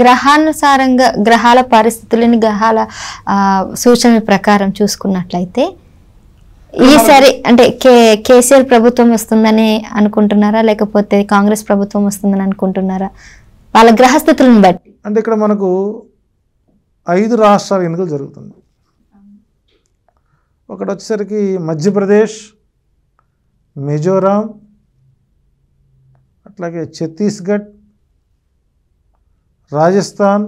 గ్రహానుసారంగా గ్రహాల పరిస్థితులని గ్రహాల సూచన ప్రకారం చూసుకున్నట్లయితే ఈసారి అంటే కే కేసీఆర్ ప్రభుత్వం వస్తుందని అనుకుంటున్నారా లేకపోతే కాంగ్రెస్ ప్రభుత్వం వస్తుందని అనుకుంటున్నారా వాళ్ళ గ్రహస్థితులను బట్టి అంటే ఇక్కడ మనకు ఐదు రాష్ట్రాల ఎన్నికలు జరుగుతుంది ఒకటి వచ్చేసరికి మధ్యప్రదేశ్ మిజోరాం అట్లాగే ఛత్తీస్గఢ్ రాజస్థాన్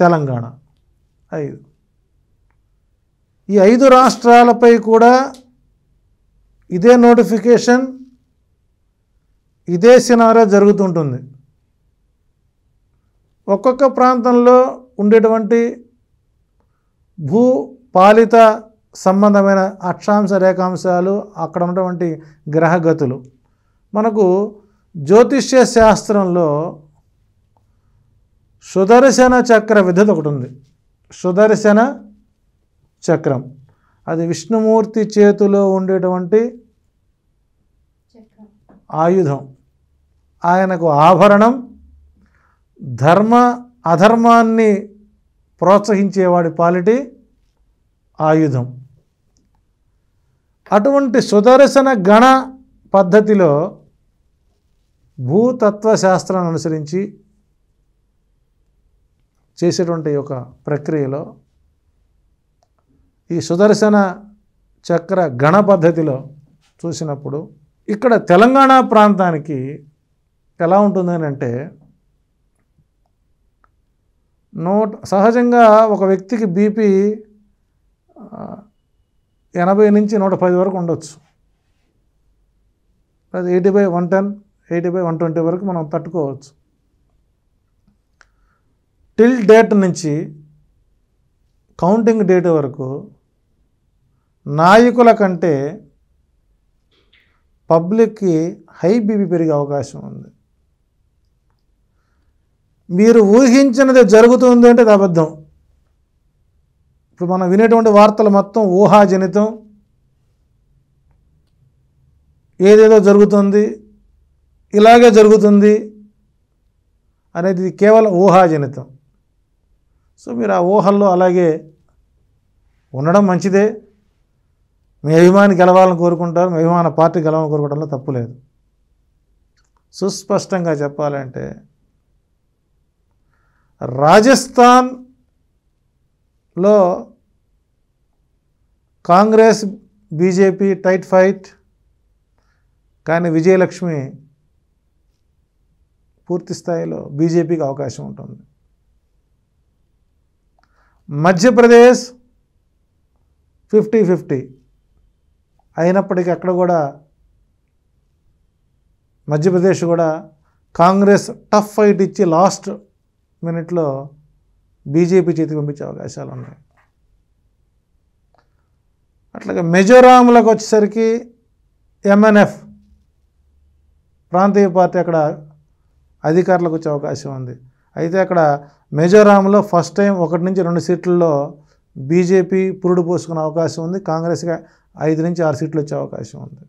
తెలంగాణ ఐదు ఈ ఐదు రాష్ట్రాలపై కూడా ఇదే నోటిఫికేషన్ ఇదే సినారా జరుగుతుంటుంది ఒక్కొక్క ప్రాంతంలో ఉండేటువంటి భూ పాలిత సంబంధమైన అక్షాంశ రేఖాంశాలు అక్కడ ఉన్నటువంటి గ్రహగతులు మనకు జ్యోతిష్య శాస్త్రంలో సుదర్శన చక్ర విధత ఒకటి ఉంది సుదర్శన చక్రం అది విష్ణుమూర్తి చేతిలో ఉండేటువంటి ఆయుధం ఆయనకు ఆభరణం ధర్మ అధర్మాన్ని ప్రోత్సహించేవాడి పాలిటి ఆయుధం అటువంటి సుదర్శన గణ పద్ధతిలో భూతత్వశాస్త్రాన్ని అనుసరించి చేసేటువంటి ఒక ప్రక్రియలో ఈ సుదర్శన చక్ర గణ పద్ధతిలో చూసినప్పుడు ఇక్కడ తెలంగాణ ప్రాంతానికి ఎలా ఉంటుందని అంటే నూట సహజంగా ఒక వ్యక్తికి బీపీ ఎనభై నుంచి నూట పది వరకు ఉండొచ్చు అది eighty by one ten eighty by one twenty వరకు మనం తట్టుకోవచ్చు టిల్ డేట్ నుంచి కౌంటింగ్ డేట్ వరకు నాయకుల కంటే పబ్లిక్కి హై బీపీ పెరిగే అవకాశం ఉంది మీరు ఊహించినది జరుగుతుంది అంటే అబద్ధం ఇప్పుడు మనం వినేటువంటి వార్తలు మొత్తం ఊహాజనితం ఏదేదో జరుగుతుంది ఇలాగే జరుగుతుంది అనేది కేవలం ఊహాజనితం సో మీరు ఆ ఊహల్లో అలాగే ఉండడం మంచిదే మీ అభిమాని గెలవాలని కోరుకుంటారు మీ అభిమాన పార్టీ గెలవాలని కోరుకోవడంలో తప్పు లేదు సుస్పష్టంగా చెప్పాలంటే రాజస్థాన్లో కాంగ్రెస్ బీజేపీ టైట్ ఫైట్ కానీ విజయలక్ష్మి పూర్తి స్థాయిలో బీజేపీకి అవకాశం ఉంటుంది మధ్యప్రదేశ్ ఫిఫ్టీ ఫిఫ్టీ అయినప్పటికీ అక్కడ కూడా మధ్యప్రదేశ్ కూడా కాంగ్రెస్ టఫ్ ఫైట్ ఇచ్చి లాస్ట్ మినిట్లో బీజేపీ చేతికి పంపించే అవకాశాలు ఉన్నాయి అట్లాగే మిజోరాంలకు వచ్చేసరికి ఎంఎన్ఎఫ్ ప్రాంతీయ పార్టీ అక్కడ అధికారులకు వచ్చే అవకాశం ఉంది అయితే అక్కడ మిజోరాంలో ఫస్ట్ టైం ఒకటి నుంచి రెండు సీట్లలో బీజేపీ పురుడు పోసుకునే అవకాశం ఉంది కాంగ్రెస్గా ఐదు నుంచి ఆరు సీట్లు వచ్చే అవకాశం ఉంది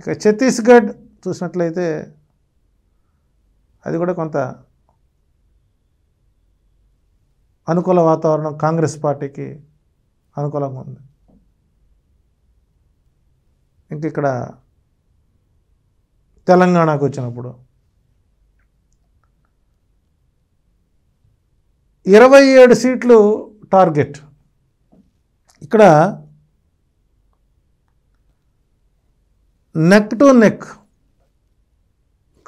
ఇక ఛత్తీస్గఢ్ చూసినట్లయితే అది కూడా కొంత అనుకూల వాతావరణం కాంగ్రెస్ పార్టీకి అనుకూలంగా ఉంది ఇంక ఇక్కడ తెలంగాణకు వచ్చినప్పుడు ఇరవై ఏడు సీట్లు టార్గెట్ ఇక్కడ నెక్ టు నెక్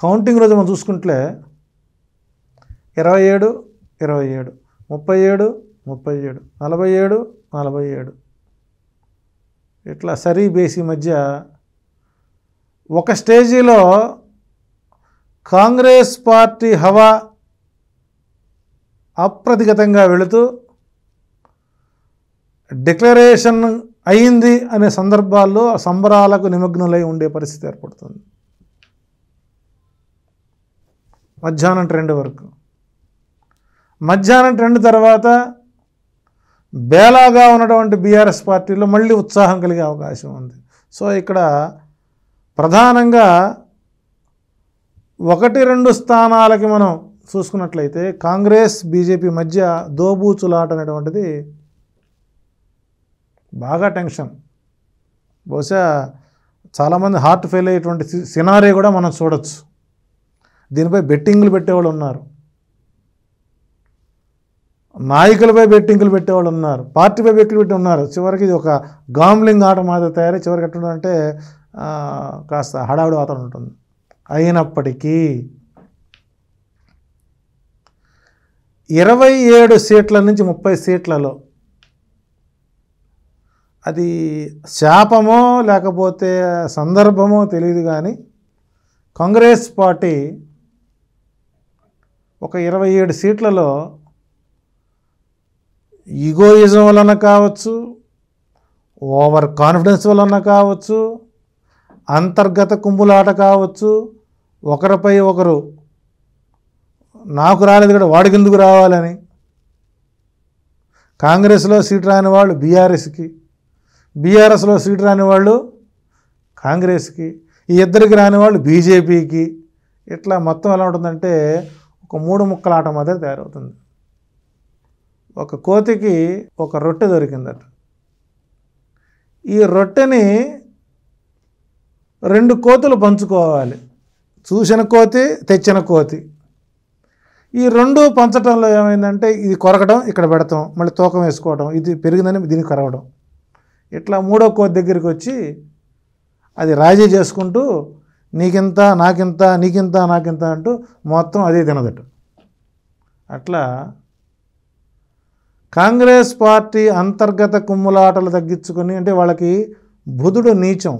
కౌంటింగ్ రోజు మనం చూసుకుంటే ఇరవై ఏడు ఇరవై ఏడు ముప్పై ఏడు ముప్పై ఏడు నలభై ఏడు నలభై ఏడు ఇట్లా సరీ బేసి మధ్య ఒక స్టేజీలో కాంగ్రెస్ పార్టీ హవా అప్రతిగతంగా వెళుతూ డిక్లరేషన్ అయింది అనే సందర్భాల్లో సంబరాలకు నిమగ్నులై ఉండే పరిస్థితి ఏర్పడుతుంది మధ్యాహ్నం ట్రెండ్ వరకు మధ్యాహ్నం ట్రెండ్ తర్వాత బేలాగా ఉన్నటువంటి బీఆర్ఎస్ పార్టీలో మళ్ళీ ఉత్సాహం కలిగే అవకాశం ఉంది సో ఇక్కడ ప్రధానంగా ఒకటి రెండు స్థానాలకి మనం చూసుకున్నట్లయితే కాంగ్రెస్ బీజేపీ మధ్య దోబూచులాట అనేటువంటిది బాగా టెన్షన్ బహుశా చాలామంది హార్ట్ ఫెయిల్ అయ్యేటువంటి సినారీ కూడా మనం చూడొచ్చు దీనిపై బెట్టింగ్లు పెట్టేవాళ్ళు ఉన్నారు నాయకులపై బెట్టింగ్లు పెట్టేవాళ్ళు ఉన్నారు పార్టీపై బెట్టింగ్ పెట్టి ఉన్నారు చివరికి ఇది ఒక గామ్లింగ్ ఆట మాదిరి తయారీ చివరికి ఎట్టుందంటే కాస్త హడావుడి వాతావరణం ఉంటుంది అయినప్పటికీ ఇరవై ఏడు సీట్ల నుంచి ముప్పై సీట్లలో అది శాపమో లేకపోతే సందర్భమో తెలియదు కానీ కాంగ్రెస్ పార్టీ ఒక ఇరవై ఏడు సీట్లలో ఈగోయిజం వలన కావచ్చు ఓవర్ కాన్ఫిడెన్స్ వలన కావచ్చు అంతర్గత కుంభులాట కావచ్చు ఒకరిపై ఒకరు నాకు రాలేదు కూడా వాడికి ఎందుకు రావాలని కాంగ్రెస్లో సీట్ రాని వాళ్ళు బీఆర్ఎస్కి బీఆర్ఎస్లో సీట్ రాని వాళ్ళు కాంగ్రెస్కి ఈ ఇద్దరికి రాని వాళ్ళు బీజేపీకి ఇట్లా మొత్తం ఎలా ఉంటుందంటే ఒక మూడు ముక్కల ఆట మాదిరి తయారవుతుంది ఒక కోతికి ఒక రొట్టె దొరికిందట ఈ రొట్టెని రెండు కోతులు పంచుకోవాలి చూసిన కోతి తెచ్చిన కోతి ఈ రెండు పంచటంలో ఏమైందంటే ఇది కొరకడం ఇక్కడ పెడతాం మళ్ళీ తూకం వేసుకోవడం ఇది పెరిగిందని దీనికి కరవడం ఇట్లా మూడో కోతి దగ్గరికి వచ్చి అది రాజీ చేసుకుంటూ నీకింత నాకింత నీకింత నాకింత అంటూ మొత్తం అదే తినదట అట్లా కాంగ్రెస్ పార్టీ అంతర్గత కుమ్ములాటలు తగ్గించుకొని అంటే వాళ్ళకి బుధుడు నీచం